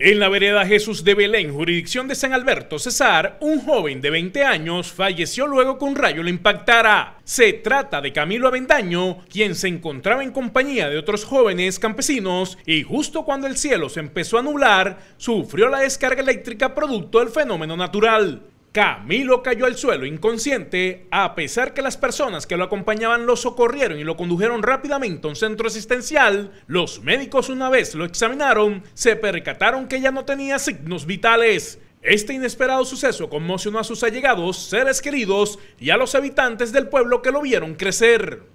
En la vereda Jesús de Belén, jurisdicción de San Alberto, Cesar, un joven de 20 años falleció luego que un rayo le impactara. Se trata de Camilo Avendaño, quien se encontraba en compañía de otros jóvenes campesinos y justo cuando el cielo se empezó a nublar, sufrió la descarga eléctrica producto del fenómeno natural. Camilo cayó al suelo inconsciente, a pesar que las personas que lo acompañaban lo socorrieron y lo condujeron rápidamente a un centro asistencial. Los médicos una vez lo examinaron, se percataron que ya no tenía signos vitales. Este inesperado suceso conmocionó a sus allegados, seres queridos y a los habitantes del pueblo que lo vieron crecer.